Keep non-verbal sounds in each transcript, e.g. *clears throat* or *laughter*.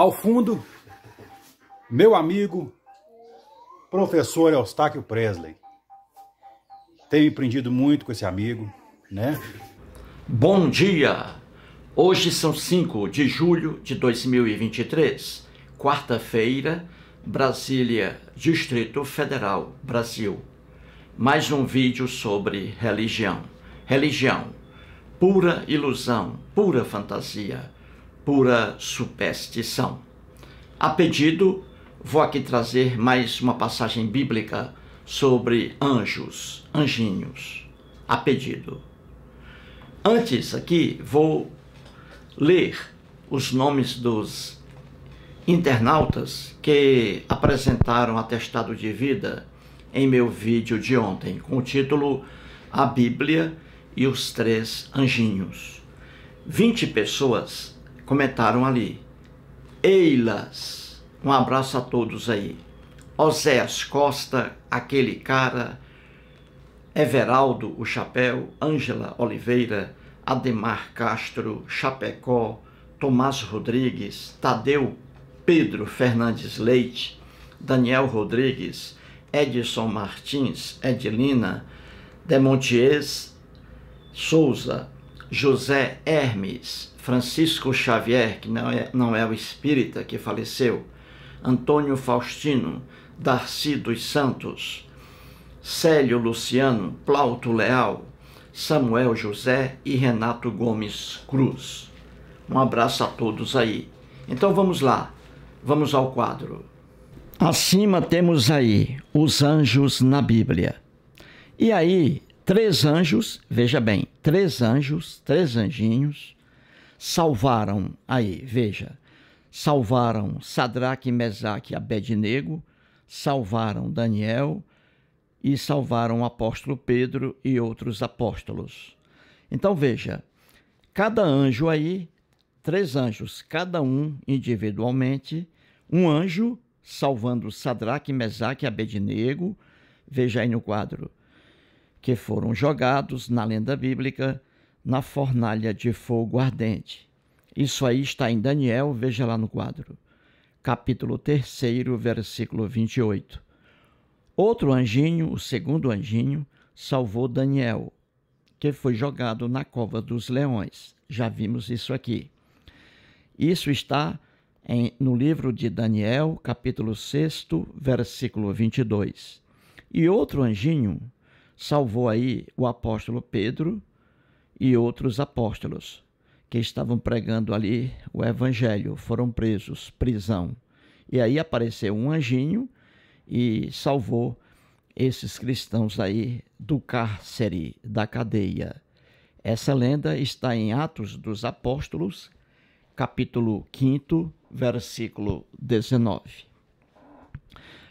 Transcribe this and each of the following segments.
Ao fundo, meu amigo, professor Eustáquio Presley. Tenho aprendido muito com esse amigo, né? Bom dia! Hoje são 5 de julho de 2023, quarta-feira, Brasília, Distrito Federal, Brasil. Mais um vídeo sobre religião. Religião, pura ilusão, pura fantasia pura superstição. A pedido, vou aqui trazer mais uma passagem bíblica sobre anjos, anjinhos. A pedido. Antes aqui, vou ler os nomes dos internautas que apresentaram atestado de vida em meu vídeo de ontem, com o título A Bíblia e os Três Anjinhos. 20 pessoas comentaram ali. Eilas, um abraço a todos aí. Oséas Costa, aquele cara. Everaldo, o chapéu. Ângela Oliveira, Ademar Castro, Chapecó. Tomás Rodrigues, Tadeu Pedro Fernandes Leite, Daniel Rodrigues, Edson Martins, Edilina, Demontiers Souza, José Hermes, Francisco Xavier, que não é, não é o espírita que faleceu, Antônio Faustino, Darcy dos Santos, Célio Luciano, Plauto Leal, Samuel José e Renato Gomes Cruz. Um abraço a todos aí. Então vamos lá, vamos ao quadro. Acima temos aí os anjos na Bíblia. E aí, três anjos, veja bem, três anjos, três anjinhos, salvaram aí, veja, salvaram Sadraque, Mesaque e Abednego, salvaram Daniel e salvaram o apóstolo Pedro e outros apóstolos. Então veja, cada anjo aí, três anjos, cada um individualmente, um anjo salvando Sadraque, Mesaque e Abednego, veja aí no quadro, que foram jogados na lenda bíblica na fornalha de fogo ardente. Isso aí está em Daniel, veja lá no quadro, capítulo 3, versículo 28. Outro anjinho, o segundo anjinho, salvou Daniel, que foi jogado na cova dos leões. Já vimos isso aqui. Isso está em, no livro de Daniel, capítulo 6, versículo 22. E outro anjinho salvou aí o apóstolo Pedro e outros apóstolos que estavam pregando ali o evangelho foram presos, prisão. E aí apareceu um anjinho e salvou esses cristãos aí do cárcere, da cadeia. Essa lenda está em Atos dos Apóstolos, capítulo 5, versículo 19.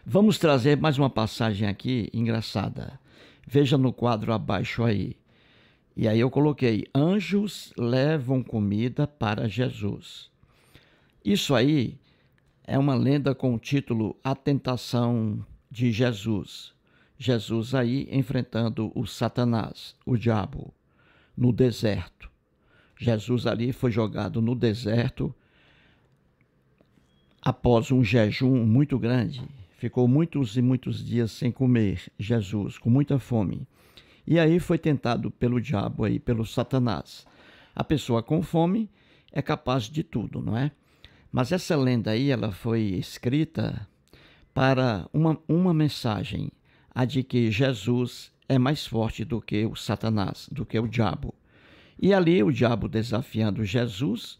Vamos trazer mais uma passagem aqui engraçada. Veja no quadro abaixo aí. E aí eu coloquei: anjos levam comida para Jesus. Isso aí é uma lenda com o título A Tentação de Jesus. Jesus aí enfrentando o Satanás, o diabo, no deserto. Jesus ali foi jogado no deserto após um jejum muito grande. Ficou muitos e muitos dias sem comer, Jesus, com muita fome. E aí foi tentado pelo diabo aí, pelo Satanás. A pessoa com fome é capaz de tudo, não é? Mas essa lenda aí, ela foi escrita para uma, uma mensagem, a de que Jesus é mais forte do que o Satanás, do que o diabo. E ali o diabo desafiando Jesus,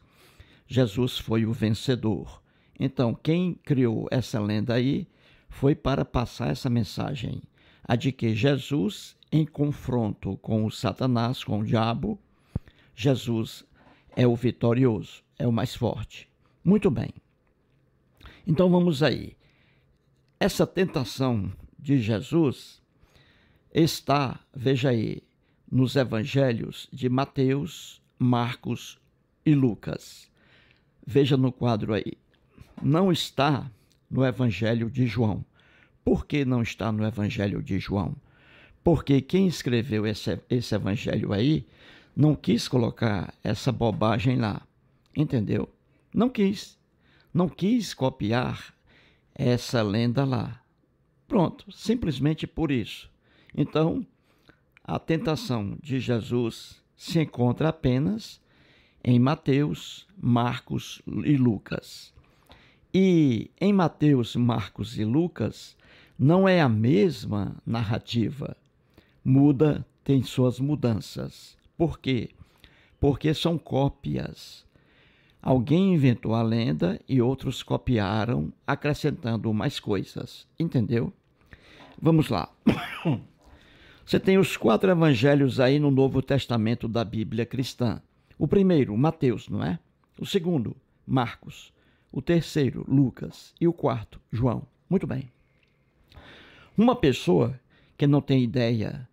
Jesus foi o vencedor. Então, quem criou essa lenda aí foi para passar essa mensagem a de que Jesus, em confronto com o Satanás, com o diabo, Jesus é o vitorioso, é o mais forte. Muito bem. Então vamos aí. Essa tentação de Jesus está, veja aí, nos evangelhos de Mateus, Marcos e Lucas. Veja no quadro aí. Não está no evangelho de João. Por que não está no Evangelho de João? Porque quem escreveu esse, esse Evangelho aí não quis colocar essa bobagem lá, entendeu? Não quis. Não quis copiar essa lenda lá. Pronto, simplesmente por isso. Então, a tentação de Jesus se encontra apenas em Mateus, Marcos e Lucas. E em Mateus, Marcos e Lucas, não é a mesma narrativa. Muda, tem suas mudanças. Por quê? Porque são cópias. Alguém inventou a lenda e outros copiaram, acrescentando mais coisas. Entendeu? Vamos lá. *coughs* Você tem os quatro evangelhos aí no Novo Testamento da Bíblia cristã. O primeiro, Mateus, não é? O segundo, Marcos. O terceiro, Lucas. E o quarto, João. Muito bem. Uma pessoa que não tem ideia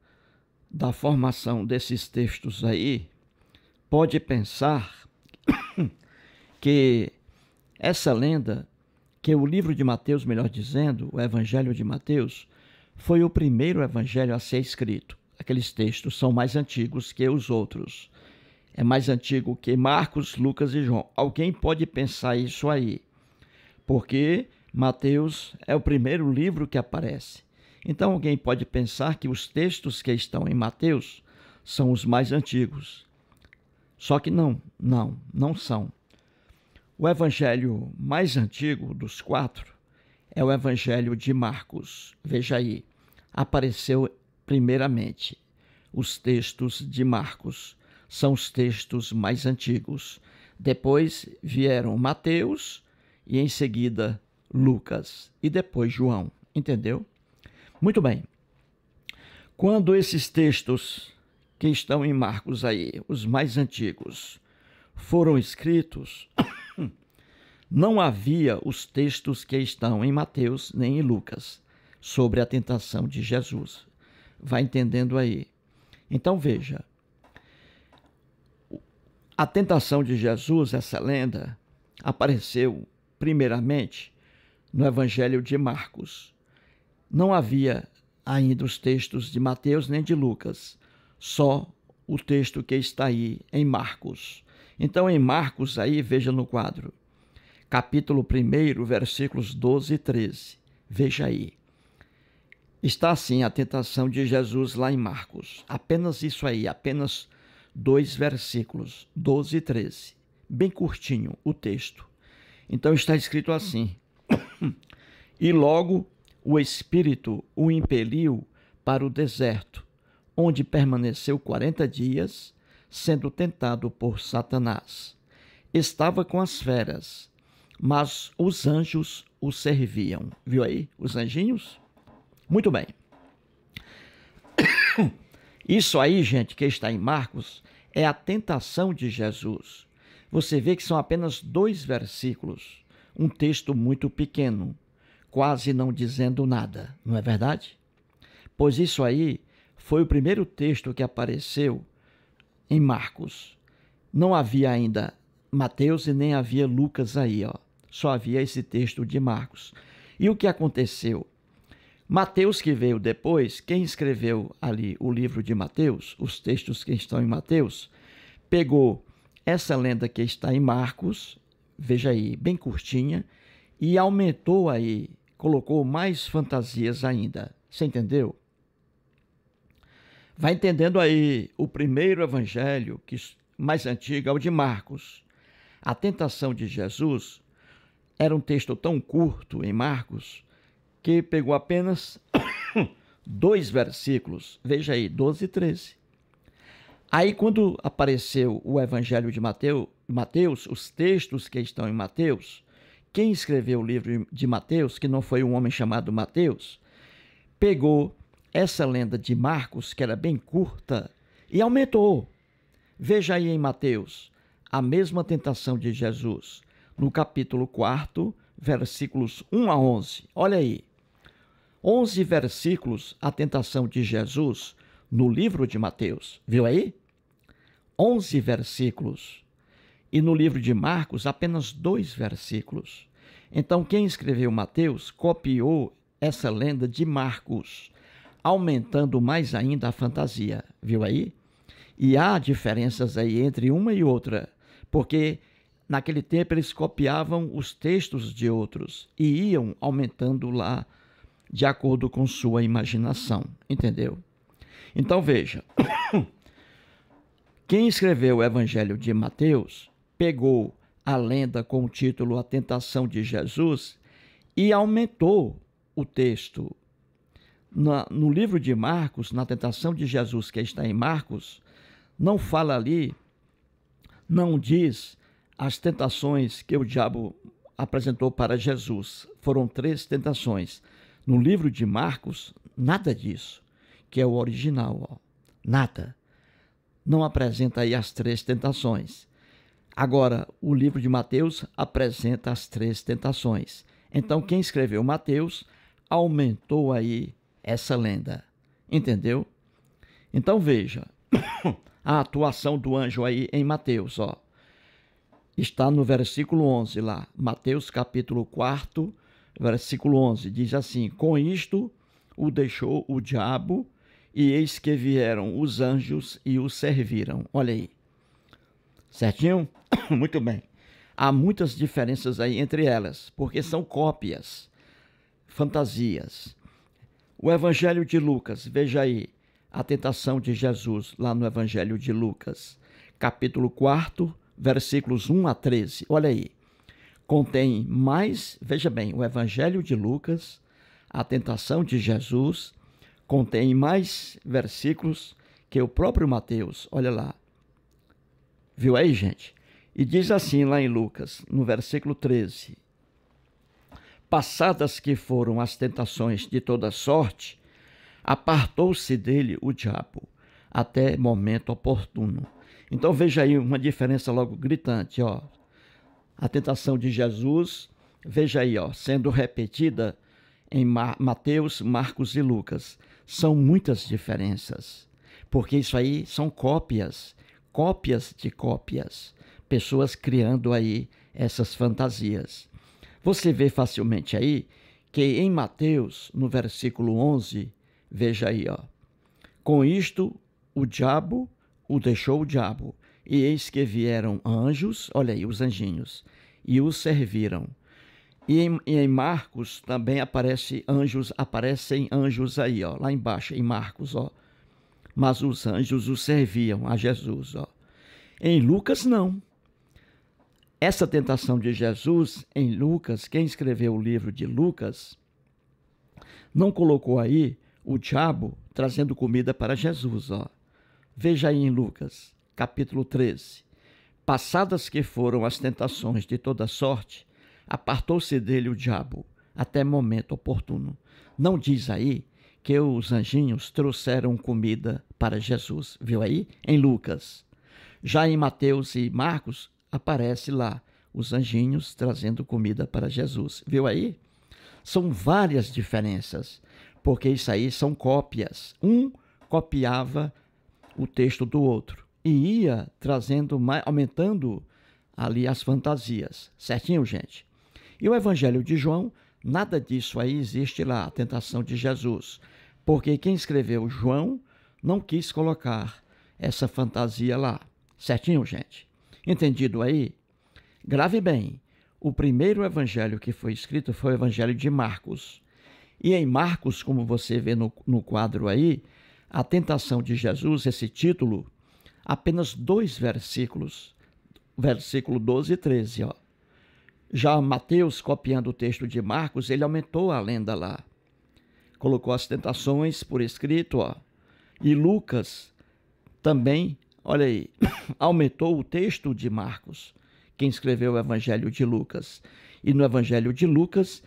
da formação desses textos aí pode pensar *coughs* que essa lenda, que o livro de Mateus, melhor dizendo, o Evangelho de Mateus, foi o primeiro evangelho a ser escrito. Aqueles textos são mais antigos que os outros. É mais antigo que Marcos, Lucas e João. Alguém pode pensar isso aí, porque Mateus é o primeiro livro que aparece. Então alguém pode pensar que os textos que estão em Mateus são os mais antigos. Só que não, não, não são. O evangelho mais antigo dos quatro é o evangelho de Marcos. Veja aí, apareceu primeiramente. Os textos de Marcos são os textos mais antigos. Depois vieram Mateus e em seguida Lucas e depois João, entendeu? Muito bem. Quando esses textos que estão em Marcos aí, os mais antigos, foram escritos, *coughs* não havia os textos que estão em Mateus nem em Lucas sobre a tentação de Jesus. Vai entendendo aí. Então veja, a tentação de Jesus, essa lenda, apareceu primeiramente no Evangelho de Marcos, não havia ainda os textos de Mateus nem de Lucas, só o texto que está aí em Marcos. Então, em Marcos, aí, veja no quadro, capítulo 1, versículos 12 e 13. Veja aí. Está assim a tentação de Jesus lá em Marcos. Apenas isso aí, apenas dois versículos, 12 e 13. Bem curtinho o texto. Então está escrito assim: *coughs* E logo o Espírito o impeliu para o deserto, onde permaneceu quarenta dias, sendo tentado por Satanás. Estava com as feras, mas os anjos o serviam. Viu aí? Os anjinhos? Muito bem. *coughs* Isso aí, gente, que está em Marcos, é a tentação de Jesus. Você vê que são apenas dois versículos, um texto muito pequeno quase não dizendo nada, não é verdade? Pois isso aí foi o primeiro texto que apareceu em Marcos. Não havia ainda Mateus e nem havia Lucas aí, ó. Só havia esse texto de Marcos. E o que aconteceu? Mateus, que veio depois, quem escreveu ali o livro de Mateus, os textos que estão em Mateus, pegou essa lenda que está em Marcos, veja aí, bem curtinha, e aumentou aí colocou mais fantasias ainda. Você entendeu? Vai entendendo aí o primeiro evangelho, que mais antigo é o de Marcos. A tentação de Jesus era um texto tão curto em Marcos que pegou apenas *coughs* dois versículos. Veja aí, 12 e 13. Aí, quando apareceu o evangelho de Mateus, os textos que estão em Mateus, quem escreveu o livro de Mateus, que não foi um homem chamado Mateus, pegou essa lenda de Marcos, que era bem curta, e aumentou. Veja aí em Mateus, a mesma tentação de Jesus, no capítulo 4, versículos 1 a 11. Olha aí. 11 versículos a tentação de Jesus no livro de Mateus. Viu aí? 11 versículos e no livro de Marcos apenas dois versículos. Então, quem escreveu Mateus copiou essa lenda de Marcos, aumentando mais ainda a fantasia, viu aí? E há diferenças aí entre uma e outra, porque naquele tempo eles copiavam os textos de outros e iam aumentando lá de acordo com sua imaginação, entendeu? Então veja, *coughs* quem escreveu o Evangelho de Mateus pegou a lenda com o título A Tentação de Jesus e aumentou o texto. Na, no livro de Marcos, na Tentação de Jesus, que está em Marcos, não fala ali, não diz as tentações que o diabo apresentou para Jesus. Foram três tentações. No livro de Marcos, nada disso, que é o original, ó. nada. Não apresenta aí as três tentações. Agora, o livro de Mateus apresenta as três tentações. Então, quem escreveu Mateus aumentou aí essa lenda. Entendeu? Então veja, *coughs* a atuação do anjo aí em Mateus, ó. Está no versículo 11 lá, Mateus capítulo 4, versículo 11, diz assim: "Com isto o deixou o diabo, e eis que vieram os anjos e o serviram". Olha aí. Certinho? *coughs* Muito bem. Há muitas diferenças aí entre elas, porque são cópias, fantasias. O Evangelho de Lucas, veja aí, a tentação de Jesus lá no Evangelho de Lucas, capítulo 4, versículos 1 a 13. Olha aí. Contém mais, veja bem, o Evangelho de Lucas, a tentação de Jesus, contém mais versículos que o próprio Mateus. Olha lá. Viu aí, gente? E diz assim lá em Lucas, no versículo 13: Passadas que foram as tentações de toda sorte, apartou-se dele o diabo, até momento oportuno. Então veja aí uma diferença logo gritante, ó. A tentação de Jesus, veja aí, ó, sendo repetida em Mateus, Marcos e Lucas. São muitas diferenças, porque isso aí são cópias cópias de cópias, pessoas criando aí essas fantasias. Você vê facilmente aí que em Mateus, no versículo 11, veja aí, ó. Com isto o diabo o deixou o diabo, e eis que vieram anjos, olha aí, os anjinhos, e os serviram. E em, e em, Marcos também aparece anjos, aparecem anjos aí, ó, lá embaixo, em Marcos, ó mas os anjos o serviam a Jesus. Ó. Em Lucas, não. Essa tentação de Jesus em Lucas, quem escreveu o livro de Lucas, não colocou aí o diabo trazendo comida para Jesus. Ó. Veja aí em Lucas, capítulo 13. Passadas que foram as tentações de toda sorte, apartou-se dele o diabo, até momento oportuno. Não diz aí que os anjinhos trouxeram comida para Jesus, viu aí? Em Lucas. Já em Mateus e Marcos, aparece lá os anjinhos trazendo comida para Jesus, viu aí? São várias diferenças, porque isso aí são cópias. Um copiava o texto do outro e ia trazendo, aumentando ali as fantasias, certinho, gente? E o Evangelho de João, nada disso aí existe lá, a tentação de Jesus porque quem escreveu João não quis colocar essa fantasia lá. Certinho, gente? Entendido aí? Grave bem: o primeiro evangelho que foi escrito foi o evangelho de Marcos. E em Marcos, como você vê no, no quadro aí, a tentação de Jesus, esse título, apenas dois versículos, versículo 12 e 13. Ó. Já Mateus, copiando o texto de Marcos, ele aumentou a lenda lá colocou as tentações por escrito, ó. E Lucas também, olha aí, *coughs* aumentou o texto de Marcos, quem escreveu o Evangelho de Lucas. E no Evangelho de Lucas,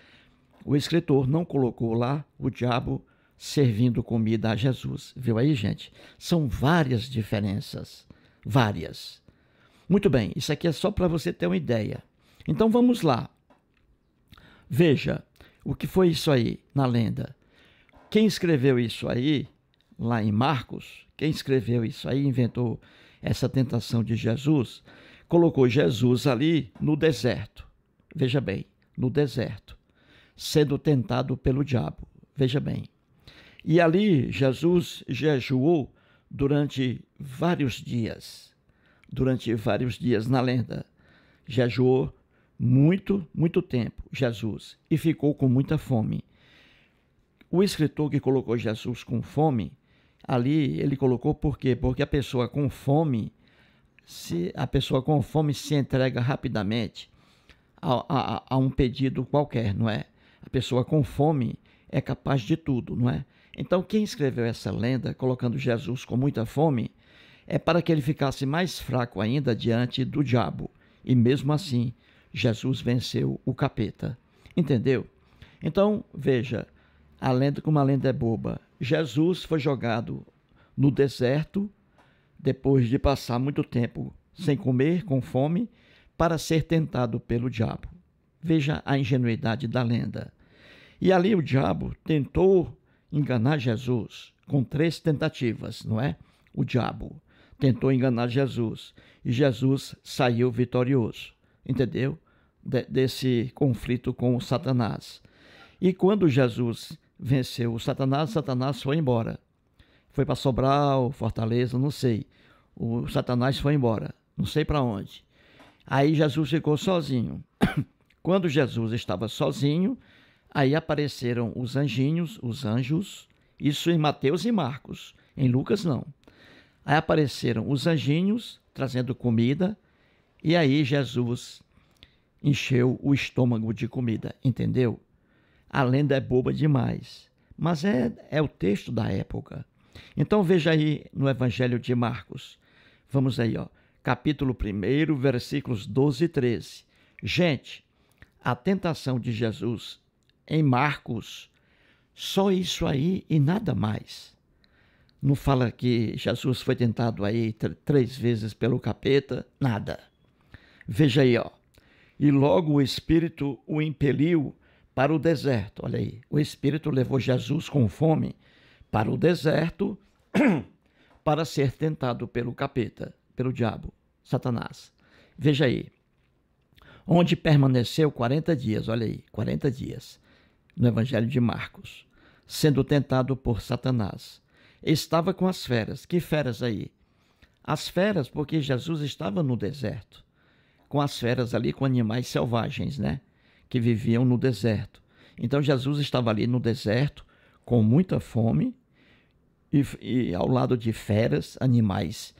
o escritor não colocou lá o diabo servindo comida a Jesus. Viu aí, gente? São várias diferenças. Várias. Muito bem, isso aqui é só para você ter uma ideia. Então vamos lá. Veja o que foi isso aí na lenda quem escreveu isso aí, lá em Marcos, quem escreveu isso aí, inventou essa tentação de Jesus, colocou Jesus ali no deserto. Veja bem, no deserto, sendo tentado pelo diabo. Veja bem. E ali Jesus jejuou durante vários dias. Durante vários dias na lenda. Jejuou muito, muito tempo, Jesus, e ficou com muita fome. O escritor que colocou Jesus com fome, ali ele colocou por quê? Porque a pessoa com fome, se a pessoa com fome se entrega rapidamente a, a, a um pedido qualquer, não é? A pessoa com fome é capaz de tudo, não é? Então, quem escreveu essa lenda, colocando Jesus com muita fome, é para que ele ficasse mais fraco ainda diante do diabo. E mesmo assim, Jesus venceu o capeta. Entendeu? Então, veja, a lenda como a lenda é boba. Jesus foi jogado no deserto depois de passar muito tempo sem comer, com fome, para ser tentado pelo diabo. Veja a ingenuidade da lenda. E ali o diabo tentou enganar Jesus com três tentativas, não é? O diabo tentou enganar Jesus e Jesus saiu vitorioso, entendeu? De, desse conflito com Satanás. E quando Jesus venceu o Satanás, Satanás foi embora. Foi para Sobral, Fortaleza, não sei. O Satanás foi embora, não sei para onde. Aí Jesus ficou sozinho. *coughs* Quando Jesus estava sozinho, aí apareceram os anjinhos, os anjos, isso em Mateus e Marcos, em Lucas não. Aí apareceram os anjinhos trazendo comida, e aí Jesus encheu o estômago de comida, entendeu? a lenda é boba demais. Mas é, é o texto da época. Então veja aí no Evangelho de Marcos. Vamos aí, ó. Capítulo 1, versículos 12 e 13. Gente, a tentação de Jesus em Marcos, só isso aí e nada mais. Não fala que Jesus foi tentado aí três vezes pelo capeta, nada. Veja aí, ó. E logo o Espírito o impeliu para o deserto. Olha aí, o Espírito levou Jesus com fome para o deserto *clears throat* para ser tentado pelo capeta, pelo diabo, Satanás. Veja aí, onde permaneceu 40 dias, olha aí, 40 dias, no Evangelho de Marcos, sendo tentado por Satanás. Estava com as feras. Que feras aí? As feras, porque Jesus estava no deserto, com as feras ali, com animais selvagens, né? que viviam no deserto. Então Jesus estava ali no deserto, com muita fome, e, e ao lado de feras, animais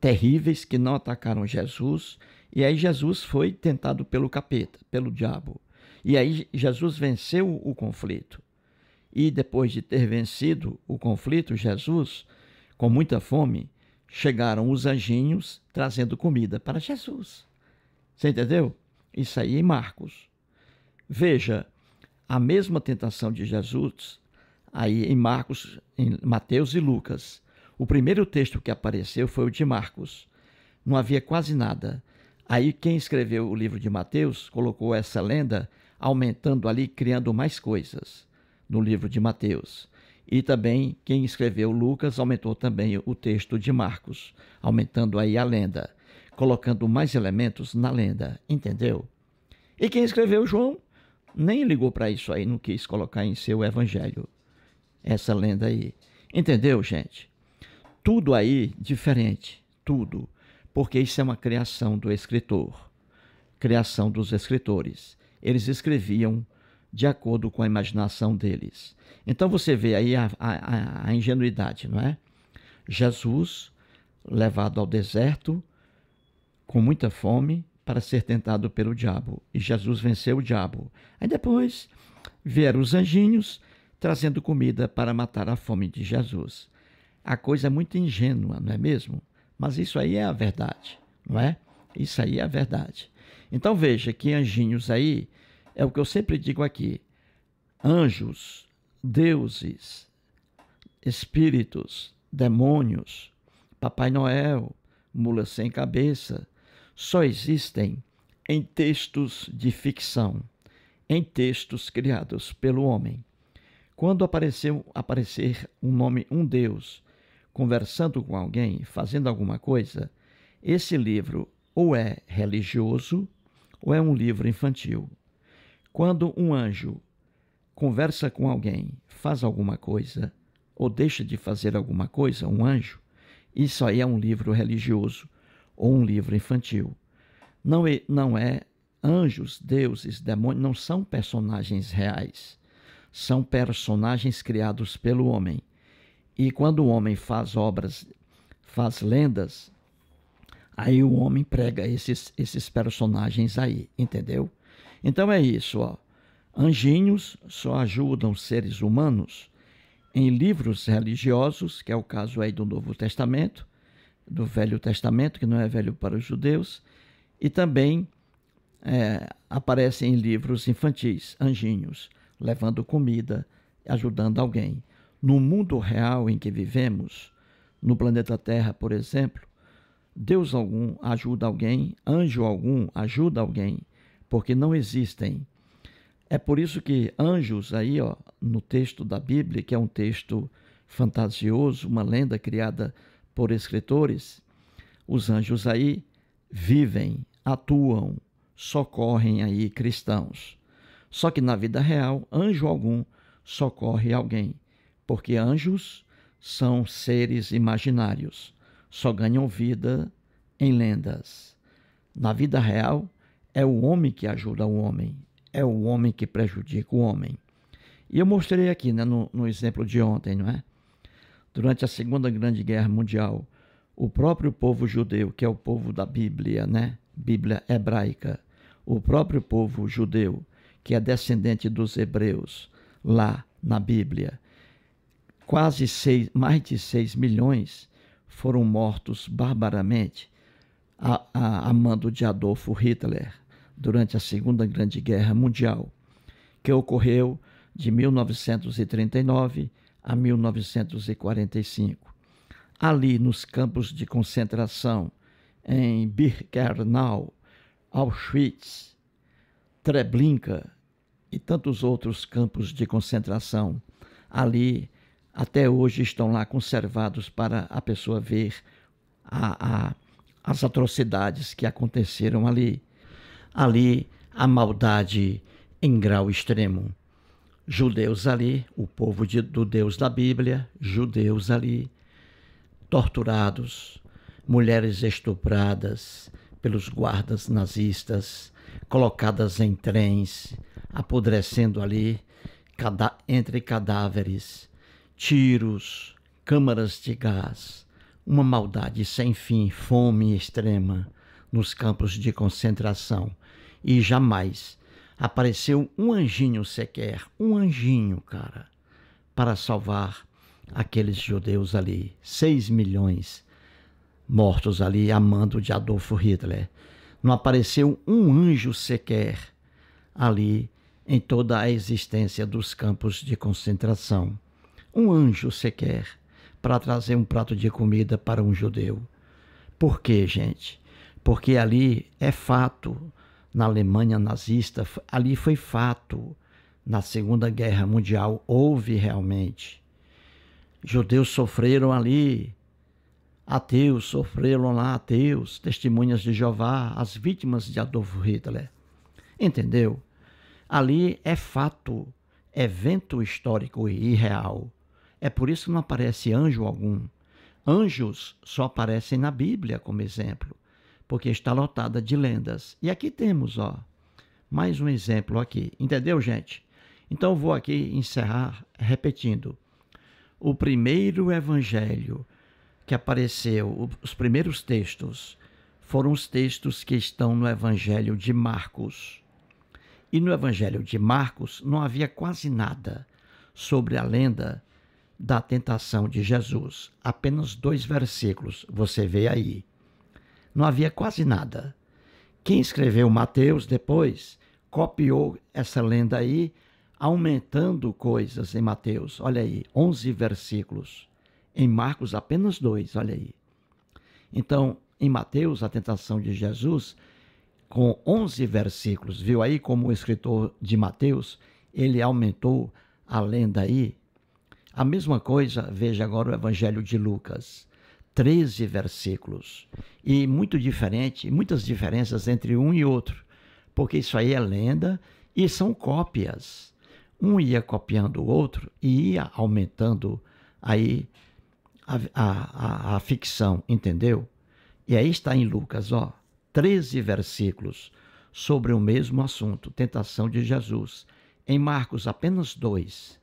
terríveis que não atacaram Jesus. E aí Jesus foi tentado pelo capeta, pelo diabo. E aí Jesus venceu o conflito. E depois de ter vencido o conflito, Jesus, com muita fome, chegaram os anjinhos trazendo comida para Jesus. Você entendeu? Isso aí em Marcos. Veja, a mesma tentação de Jesus, aí em Marcos, em Mateus e Lucas. O primeiro texto que apareceu foi o de Marcos. Não havia quase nada. Aí quem escreveu o livro de Mateus colocou essa lenda, aumentando ali, criando mais coisas no livro de Mateus. E também quem escreveu Lucas aumentou também o texto de Marcos, aumentando aí a lenda, colocando mais elementos na lenda, entendeu? E quem escreveu João nem ligou para isso aí, não quis colocar em seu evangelho essa lenda aí. Entendeu, gente? Tudo aí diferente, tudo, porque isso é uma criação do escritor, criação dos escritores. Eles escreviam de acordo com a imaginação deles. Então você vê aí a, a, a ingenuidade, não é? Jesus levado ao deserto com muita fome, para ser tentado pelo diabo. E Jesus venceu o diabo. Aí depois vieram os anjinhos trazendo comida para matar a fome de Jesus. A coisa é muito ingênua, não é mesmo? Mas isso aí é a verdade, não é? Isso aí é a verdade. Então veja que anjinhos aí é o que eu sempre digo aqui: anjos, deuses, espíritos, demônios, Papai Noel, mula sem cabeça, só existem em textos de ficção, em textos criados pelo homem. Quando apareceu, aparecer um nome, um Deus, conversando com alguém, fazendo alguma coisa, esse livro ou é religioso ou é um livro infantil. Quando um anjo conversa com alguém, faz alguma coisa ou deixa de fazer alguma coisa, um anjo, isso aí é um livro religioso ou um livro infantil. Não é, não é anjos, deuses, demônios, não são personagens reais. São personagens criados pelo homem. E quando o homem faz obras, faz lendas, aí o homem prega esses, esses personagens aí, entendeu? Então é isso, ó. Anjinhos só ajudam seres humanos em livros religiosos, que é o caso aí do Novo Testamento, do Velho Testamento, que não é velho para os judeus, e também é, aparece em livros infantis, anjinhos, levando comida, ajudando alguém. No mundo real em que vivemos, no planeta Terra, por exemplo, Deus algum ajuda alguém, anjo algum ajuda alguém, porque não existem. É por isso que anjos aí, ó, no texto da Bíblia, que é um texto fantasioso, uma lenda criada por escritores, os anjos aí vivem, atuam, socorrem aí cristãos. Só que na vida real, anjo algum socorre alguém, porque anjos são seres imaginários, só ganham vida em lendas. Na vida real, é o homem que ajuda o homem, é o homem que prejudica o homem. E eu mostrei aqui né, no, no exemplo de ontem, não é? durante a Segunda Grande Guerra Mundial, o próprio povo judeu, que é o povo da Bíblia, né? Bíblia hebraica, o próprio povo judeu, que é descendente dos hebreus, lá na Bíblia, quase seis, mais de 6 milhões foram mortos barbaramente a, a, a mando de Adolfo Hitler durante a Segunda Grande Guerra Mundial, que ocorreu de 1939 a 1945. Ali, nos campos de concentração em Birkenau, Auschwitz, Treblinka e tantos outros campos de concentração, ali até hoje estão lá conservados para a pessoa ver a, a, as atrocidades que aconteceram ali. Ali, a maldade em grau extremo judeus ali, o povo de, do Deus da Bíblia, judeus ali, torturados, mulheres estupradas pelos guardas nazistas, colocadas em trens, apodrecendo ali cada, entre cadáveres, tiros, câmaras de gás, uma maldade sem fim, fome extrema nos campos de concentração e jamais apareceu um anjinho sequer, um anjinho, cara, para salvar aqueles judeus ali, 6 milhões mortos ali a mando de Adolfo Hitler. Não apareceu um anjo sequer ali em toda a existência dos campos de concentração. Um anjo sequer para trazer um prato de comida para um judeu. Por quê, gente? Porque ali é fato na Alemanha nazista, ali foi fato. Na Segunda Guerra Mundial houve realmente. Judeus sofreram ali, ateus sofreram lá, ateus, testemunhas de Jeová, as vítimas de Adolf Hitler. Entendeu? Ali é fato, evento histórico e real. É por isso que não aparece anjo algum. Anjos só aparecem na Bíblia como exemplo porque está lotada de lendas. E aqui temos, ó, mais um exemplo aqui. Entendeu, gente? Então vou aqui encerrar repetindo. O primeiro evangelho que apareceu, os primeiros textos, foram os textos que estão no evangelho de Marcos. E no evangelho de Marcos não havia quase nada sobre a lenda da tentação de Jesus. Apenas dois versículos, você vê aí não havia quase nada. Quem escreveu Mateus depois copiou essa lenda aí, aumentando coisas em Mateus. Olha aí, 11 versículos. Em Marcos, apenas dois. Olha aí. Então, em Mateus, a tentação de Jesus, com 11 versículos, viu aí como o escritor de Mateus, ele aumentou a lenda aí. A mesma coisa, veja agora o Evangelho de Lucas. 13 versículos. E muito diferente, muitas diferenças entre um e outro, porque isso aí é lenda e são cópias. Um ia copiando o outro e ia aumentando aí a, a, a, a ficção, entendeu? E aí está em Lucas, ó, 13 versículos sobre o mesmo assunto, tentação de Jesus. Em Marcos, apenas dois.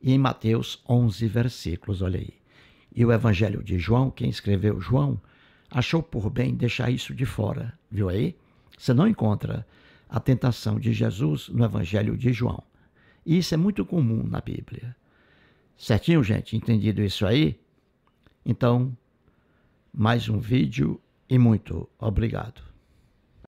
E em Mateus, 11 versículos, olha aí. E o Evangelho de João, quem escreveu João, achou por bem deixar isso de fora, viu aí? Você não encontra a tentação de Jesus no Evangelho de João. E isso é muito comum na Bíblia. Certinho, gente? Entendido isso aí? Então, mais um vídeo e muito obrigado.